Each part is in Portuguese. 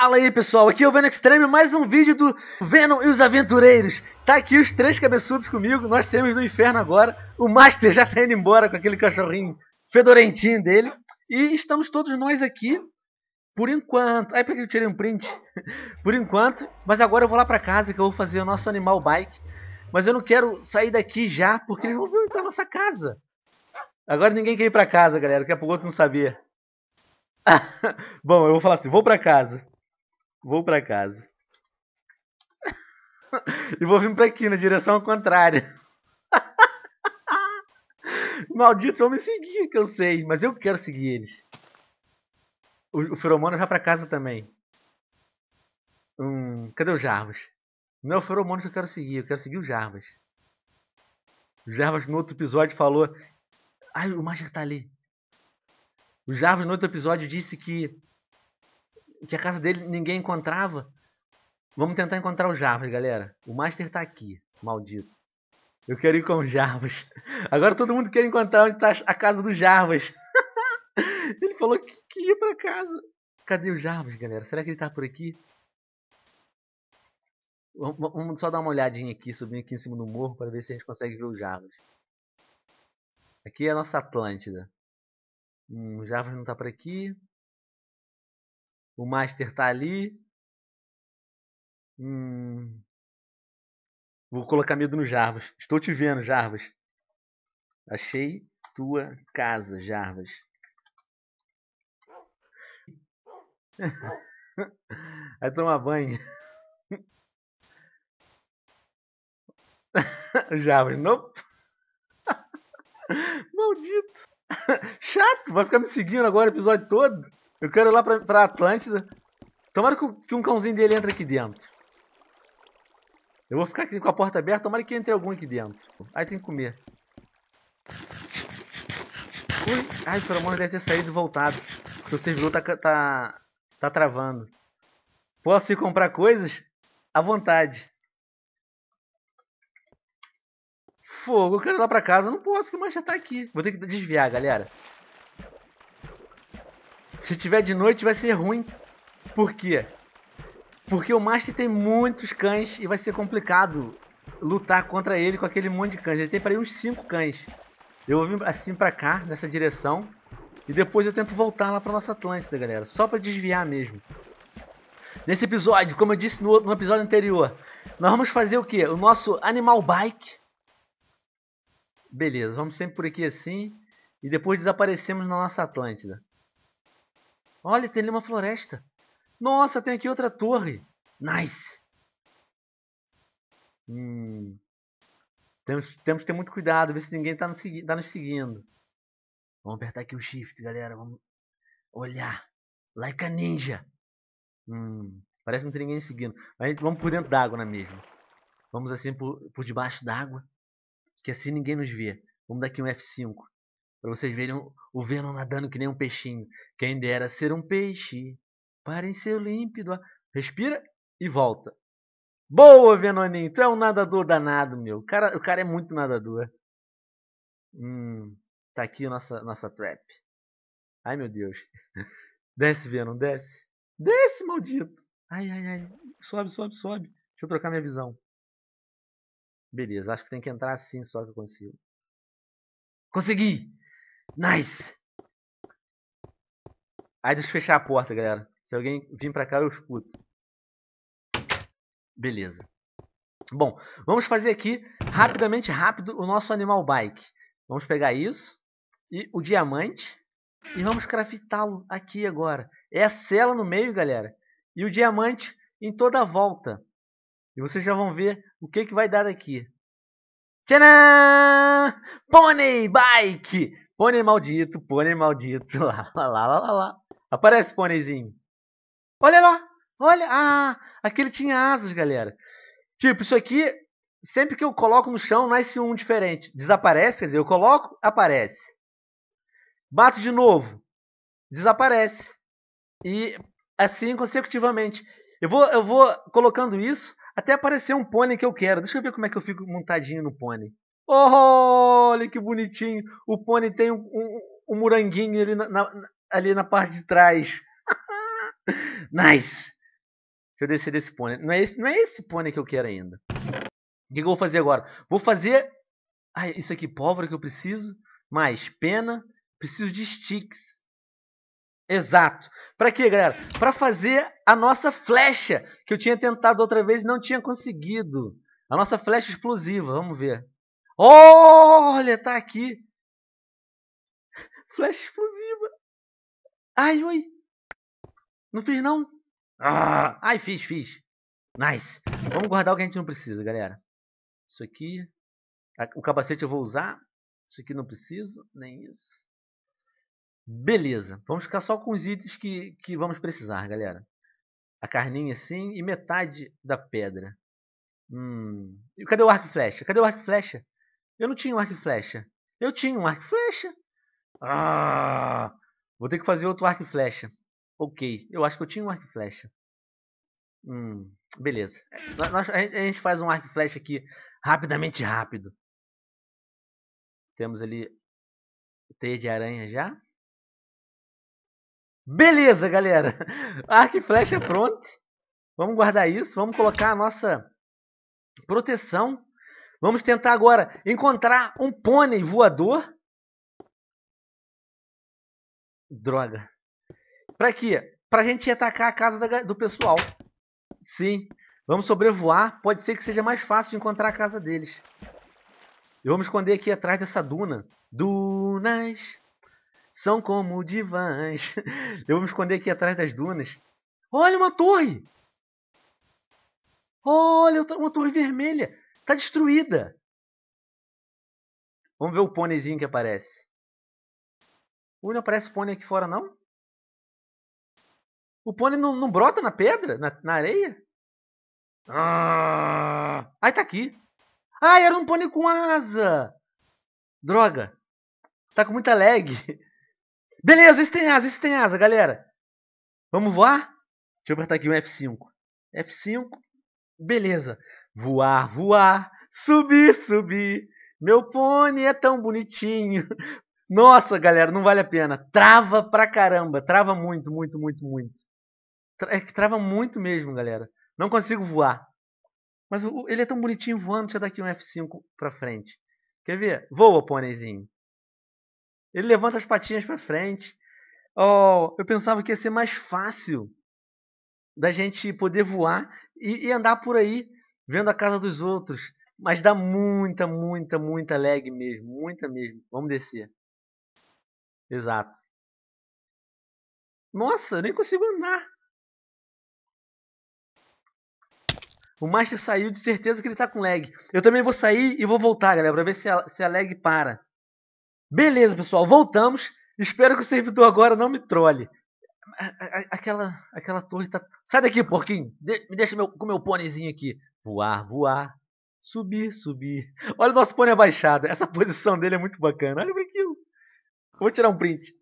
Fala aí pessoal, aqui é o Venom Extreme, mais um vídeo do Venom e os Aventureiros. Tá aqui os três cabeçudos comigo, nós temos no inferno agora. O Master já tá indo embora com aquele cachorrinho fedorentinho dele. E estamos todos nós aqui, por enquanto. Aí pra que eu tirei um print? por enquanto, mas agora eu vou lá pra casa que eu vou fazer o nosso animal bike. Mas eu não quero sair daqui já, porque eles vão voltar a nossa casa. Agora ninguém quer ir pra casa, galera, que é pro outro não saber. Bom, eu vou falar assim, vou pra casa. Vou para casa. e vou vir pra aqui, na direção contrária. Malditos vão me seguir, que eu sei. Mas eu quero seguir eles. O, o feromônio vai pra casa também. Hum, cadê o Jarvis? Não é o feromônio que eu quero seguir. Eu quero seguir o Jarvis. O Jarvis no outro episódio falou... Ai, o Master tá ali. O Jarvis no outro episódio disse que que a casa dele ninguém encontrava. Vamos tentar encontrar o Jarvis, galera. O Master tá aqui, maldito. Eu quero ir com o Jarvis. Agora todo mundo quer encontrar onde tá a casa do Jarvis. ele falou que, que ia pra casa. Cadê o Jarvis, galera? Será que ele tá por aqui? Vamos só dar uma olhadinha aqui, subir aqui em cima do morro para ver se a gente consegue ver o Jarvis. Aqui é a nossa Atlântida. Hum, o Jarvis não tá por aqui. O Master tá ali. Hum... Vou colocar medo no Jarvas. Estou te vendo, Jarvas. Achei tua casa, Jarvas. Vai tomar banho. Jarvas, não. Maldito. Chato, vai ficar me seguindo agora o episódio todo. Eu quero ir lá pra, pra Atlântida. Tomara que, que um cãozinho dele entre aqui dentro. Eu vou ficar aqui com a porta aberta, tomara que entre algum aqui dentro. Aí tem que comer. Ui, ai, o feromônio deve ter saído e voltado. Porque o servidor tá, tá, tá travando. Posso ir comprar coisas? À vontade. Fogo, eu quero ir lá pra casa. Eu não posso, que o mancha tá aqui. Vou ter que desviar, galera. Se tiver de noite vai ser ruim. Por quê? Porque o Master tem muitos cães e vai ser complicado lutar contra ele com aquele monte de cães. Ele tem para ir uns 5 cães. Eu vou vir assim para cá, nessa direção. E depois eu tento voltar lá pra nossa Atlântida, galera. Só para desviar mesmo. Nesse episódio, como eu disse no, no episódio anterior, nós vamos fazer o quê? O nosso Animal Bike. Beleza, vamos sempre por aqui assim. E depois desaparecemos na nossa Atlântida. Olha, tem ali uma floresta. Nossa, tem aqui outra torre. Nice. Hum. Temos, temos que ter muito cuidado, ver se ninguém tá nos, tá nos seguindo. Vamos apertar aqui o shift, galera. Vamos olhar. Like a ninja. Hum. Parece que não tem ninguém seguindo. Mas vamos por dentro d'água, não é mesmo? Vamos assim por, por debaixo d'água. Que assim ninguém nos vê. Vamos dar aqui um F5. Pra vocês verem o, Venom nadando que nem um peixinho. Quem dera ser um peixe. Para em seu límpido. Respira e volta. Boa, Venoninho. Tu é um nadador danado, meu. O cara, o cara é muito nadador. Hum, tá aqui a nossa, nossa trap. Ai, meu Deus. Desce, Venom, desce. Desce, maldito. Ai, ai, ai. Sobe, sobe, sobe. Deixa eu trocar minha visão. Beleza, acho que tem que entrar assim só que eu consigo. Consegui! Nice! Aí deixa eu fechar a porta, galera. Se alguém vir pra cá, eu escuto. Beleza. Bom, vamos fazer aqui rapidamente, rápido, o nosso animal bike. Vamos pegar isso e o diamante e vamos craftá-lo aqui agora. É a cela no meio, galera, e o diamante em toda a volta. E vocês já vão ver o que, que vai dar aqui. Tcharam! Pony Bike! Pônei maldito, pônei maldito, lá, lá, lá, lá, lá, lá. Aparece pôneizinho. Olha lá, olha, ah, aquele tinha asas, galera. Tipo, isso aqui, sempre que eu coloco no chão, nasce um diferente. Desaparece, quer dizer, eu coloco, aparece. Bato de novo, desaparece. E assim consecutivamente. Eu vou, eu vou colocando isso até aparecer um pônei que eu quero. Deixa eu ver como é que eu fico montadinho no pônei. Oh, olha que bonitinho. O pônei tem um, um, um moranguinho ali na, na, ali na parte de trás. nice. Deixa eu descer desse pônei. Não é esse, não é esse pônei que eu quero ainda. O que, que eu vou fazer agora? Vou fazer... isso aqui, pólvora que eu preciso. Mais pena. Preciso de sticks. Exato. Para quê, galera? Para fazer a nossa flecha, que eu tinha tentado outra vez e não tinha conseguido. A nossa flecha explosiva, vamos ver. Olha, tá aqui. Flecha explosiva. Ai, oi. Não fiz, não. Ah, ai, fiz, fiz. Nice. Vamos guardar o que a gente não precisa, galera. Isso aqui. O capacete eu vou usar. Isso aqui não preciso. Nem isso. Beleza. Vamos ficar só com os itens que, que vamos precisar, galera. A carninha assim e metade da pedra. Hum. E cadê o arco e flecha? Cadê o arco e flecha? Eu não tinha um arco e flecha. Eu tinha um arco e flecha. Ah, vou ter que fazer outro arco e flecha. Ok, eu acho que eu tinha um arco e flecha. Hum, beleza. É, nós, a gente faz um arco e flecha aqui rapidamente rápido. Temos ali teia de aranha já. Beleza, galera. Arco e flecha pronto. Vamos guardar isso. Vamos colocar a nossa proteção Vamos tentar agora encontrar um pônei voador. Droga. Pra quê? Pra gente atacar a casa do pessoal. Sim. Vamos sobrevoar. Pode ser que seja mais fácil de encontrar a casa deles. Eu vou me esconder aqui atrás dessa duna. Dunas são como divãs. Eu vou me esconder aqui atrás das dunas. Olha uma torre! Olha uma torre vermelha! Está destruída. Vamos ver o pôneizinho que aparece. Ui, não aparece pônei aqui fora, não? O pônei não, não brota na pedra? Na, na areia? Ah, aí tá aqui. Ah, era um pônei com asa. Droga. Tá com muita lag. Beleza, esse tem asa, esse tem asa, galera. Vamos voar? Deixa eu apertar aqui um F5. F5. Beleza. Voar, voar, subir, subir. Meu pônei é tão bonitinho. Nossa, galera, não vale a pena. Trava pra caramba. Trava muito, muito, muito, muito. É que trava muito mesmo, galera. Não consigo voar. Mas ele é tão bonitinho voando. Deixa eu dar aqui um F5 pra frente. Quer ver? Voa, pôneizinho. Ele levanta as patinhas pra frente. Oh, eu pensava que ia ser mais fácil da gente poder voar e, e andar por aí vendo a casa dos outros. Mas dá muita, muita, muita lag mesmo. Muita mesmo. Vamos descer. Exato. Nossa, eu nem consigo andar. O Master saiu de certeza que ele tá com lag. Eu também vou sair e vou voltar, galera, pra ver se a, se a lag para. Beleza, pessoal, voltamos. Espero que o servidor agora não me trole. aquela, aquela torre tá. Sai daqui, porquinho! De, me deixa meu, com meu pônezinho aqui voar, voar, subir, subir. Olha o nosso pônei abaixado. Essa posição dele é muito bacana. Olha aquilo. Eu vou tirar um print.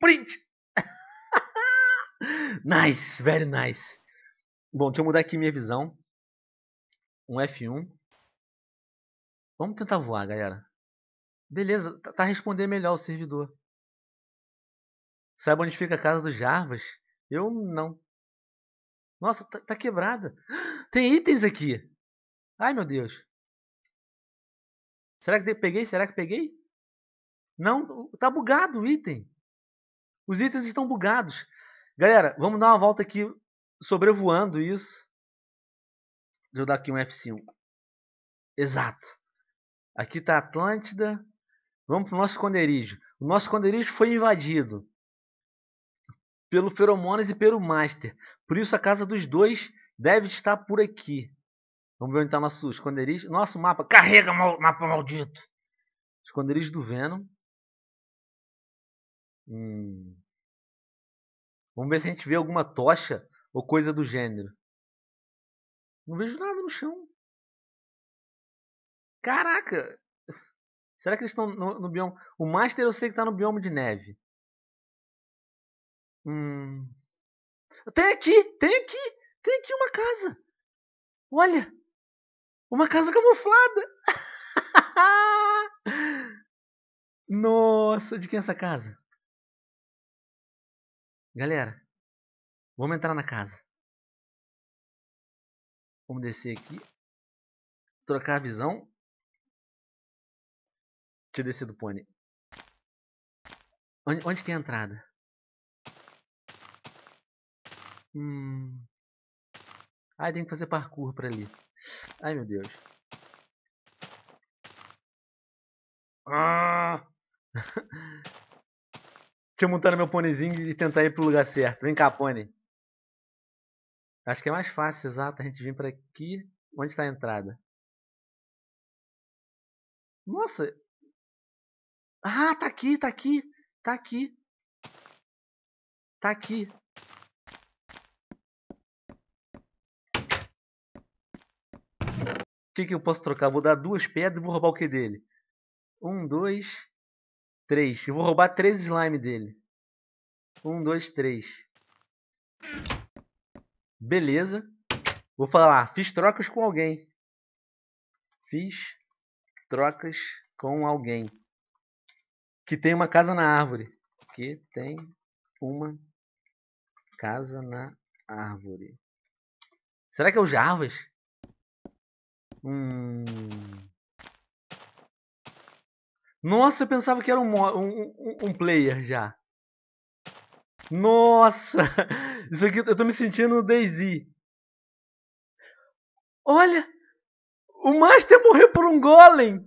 Print! nice, very nice. Bom, deixa eu mudar aqui minha visão. Um F1. Vamos tentar voar, galera. Beleza, tá, tá respondendo melhor o servidor. Sabe onde fica a casa do Jarvas? Eu não. Nossa, tá, tá quebrada. Tem itens aqui. Ai, meu Deus. Será que peguei? Será que peguei? Não, tá bugado o item. Os itens estão bugados. Galera, vamos dar uma volta aqui sobrevoando isso. Deixa eu dar aqui um F5. Exato. Aqui tá Atlântida. Vamos pro nosso esconderijo. O nosso esconderijo foi invadido pelo Feromonas e pelo Master. Por isso a casa dos dois deve estar por aqui. Vamos ver onde está nosso esconderijo. Nosso mapa. Carrega, mal, mapa maldito! Esconderijo do Venom. Hum. Vamos ver se a gente vê alguma tocha ou coisa do gênero. Não vejo nada no chão. Caraca! Será que eles estão no, no bioma? O Master eu sei que está no bioma de neve. Hum. Tem aqui, tem aqui, tem aqui uma casa. Olha, uma casa camuflada. Nossa, de quem é essa casa? Galera, vamos entrar na casa. Vamos descer aqui. Trocar a visão. Deixa eu descer do pônei. Onde, onde que é a entrada? Hum. Ai, tem que fazer parkour pra ali. Ai, meu Deus. Ah! Deixa eu montar no meu ponezinho e tentar ir pro lugar certo. Vem cá, pônei. Acho que é mais fácil, exato, a gente vir pra aqui. Onde está a entrada? Nossa! Ah, tá aqui, tá aqui, tá aqui. Tá aqui. que, que eu posso trocar? Vou dar duas pedras e vou roubar o que dele? Um, dois, três. Eu vou roubar três slime dele. Um, dois, três. Beleza. Vou falar, fiz trocas com alguém. Fiz trocas com alguém. Que tem uma casa na árvore. Que tem uma casa na árvore. Será que é os Jarvas? Hum... Nossa, eu pensava que era um, um, um player já. Nossa! Isso aqui eu tô me sentindo Daisy. Olha! O Master morreu por um golem!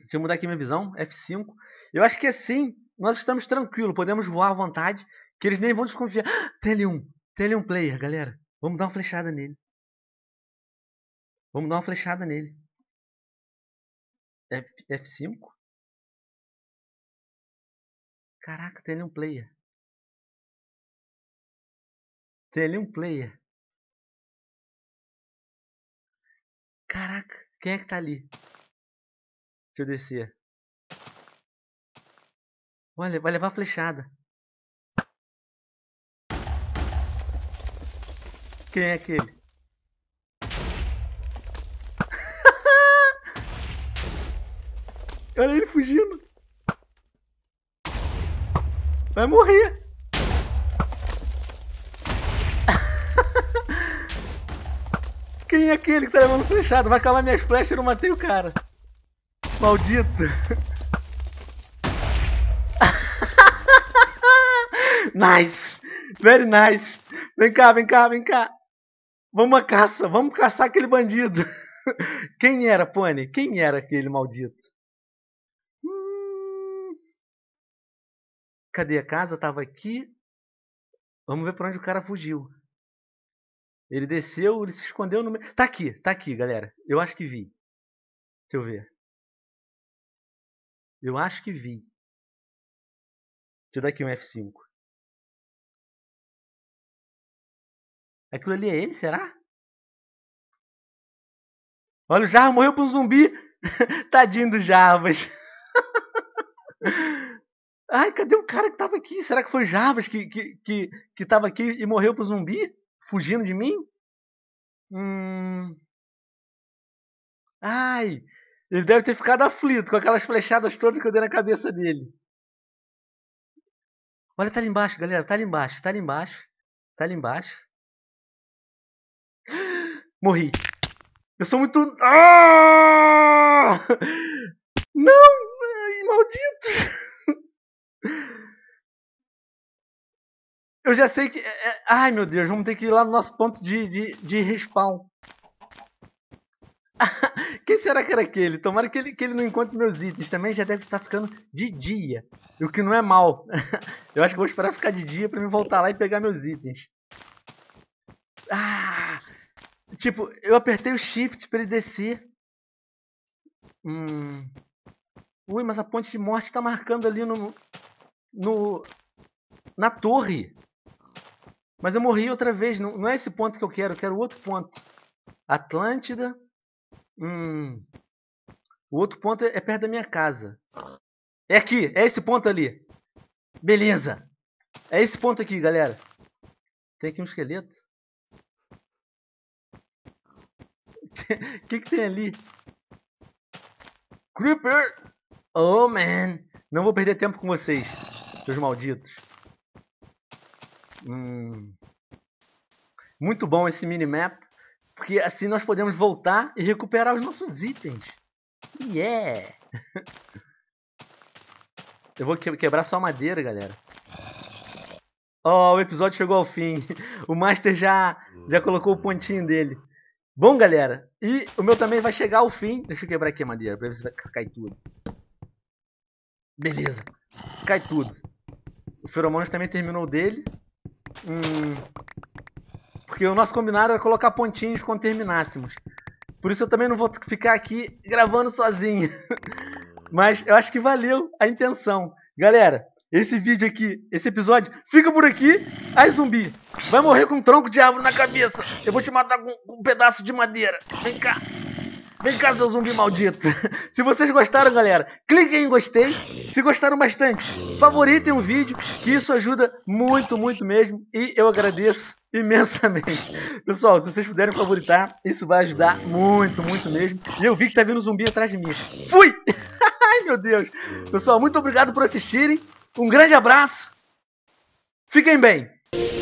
Deixa eu mudar aqui minha visão. F5. Eu acho que assim nós estamos tranquilos. Podemos voar à vontade. Que eles nem vão desconfiar. Ah, Tele1. Tele1 player, galera. Vamos dar uma flechada nele. Vamos dar uma flechada nele. F F5? Caraca, tem ali um player. Tem ali um player. Caraca, quem é que tá ali? Deixa eu descer. Olha, vai levar flechada. Quem é aquele? Olha ele fugindo. Vai morrer. Quem é aquele que tá levando flechada? Vai calar minhas flechas, eu não matei o cara. Maldito. nice. Very nice. Vem cá, vem cá, vem cá. Vamos caçar, caça, vamos caçar aquele bandido. Quem era, Pony? Quem era aquele maldito? Cadê a casa? Tava aqui. Vamos ver por onde o cara fugiu. Ele desceu, ele se escondeu no meio. Tá aqui, tá aqui, galera. Eu acho que vi. Deixa eu ver. Eu acho que vi. Deixa eu dar aqui um F5. Aquilo ali é ele, será? Olha, o Jarro morreu pra um zumbi. Tadinho do Jarvas. Ai, cadê o cara que tava aqui? Será que foi Javas que, que, que, que tava aqui e morreu pro zumbi? Fugindo de mim? Hum. Ai, ele deve ter ficado aflito com aquelas flechadas todas que eu dei na cabeça dele. Olha, tá ali embaixo, galera. Tá ali embaixo, tá ali embaixo. Tá ali embaixo. Morri. Eu sou muito. Ah! Não! Maldito! Eu já sei que. É, é... Ai meu Deus, vamos ter que ir lá no nosso ponto de, de, de respawn. Quem será que era aquele? Tomara que ele, que ele não encontre meus itens. Também já deve estar tá ficando de dia. O que não é mal. Eu acho que vou esperar ficar de dia pra me voltar lá e pegar meus itens. Ah! Tipo, eu apertei o shift pra ele descer. Hum. Ui, mas a ponte de morte tá marcando ali no... No... Na torre. Mas eu morri outra vez. Não, não é esse ponto que eu quero. Eu quero outro ponto. Atlântida. Hum. O outro ponto é, é perto da minha casa. É aqui. É esse ponto ali. Beleza. É esse ponto aqui, galera. Tem aqui um esqueleto. O que, que tem ali? Creeper! Oh, man! Não vou perder tempo com vocês, seus malditos. Hum. Muito bom esse minimap, porque assim nós podemos voltar e recuperar os nossos itens. Yeah! Eu vou quebrar só a madeira, galera. Ó, oh, o episódio chegou ao fim. O Master já, já colocou o pontinho dele. Bom, galera, e o meu também vai chegar ao fim. Deixa eu quebrar aqui a madeira pra ver se vai cair tudo. Beleza, cai tudo. O Feromônios também terminou dele. Hum, porque o nosso combinado era colocar pontinhos quando terminássemos. Por isso eu também não vou ficar aqui gravando sozinho. Mas eu acho que valeu a intenção. Galera, esse vídeo aqui, esse episódio, fica por aqui. Ai, zumbi, vai morrer com um tronco de árvore na cabeça. Eu vou te matar com um pedaço de madeira. Vem cá. Vem cá, seu zumbi maldito. Se vocês gostaram, galera, cliquem em gostei. Se gostaram bastante, favoritem o vídeo, que isso ajuda muito, muito mesmo. E eu agradeço imensamente. Pessoal, se vocês puderem favoritar, isso vai ajudar muito, muito mesmo. E eu vi que tá vindo zumbi atrás de mim. Fui! Ai, meu Deus. Pessoal, muito obrigado por assistirem. Um grande abraço. Fiquem bem.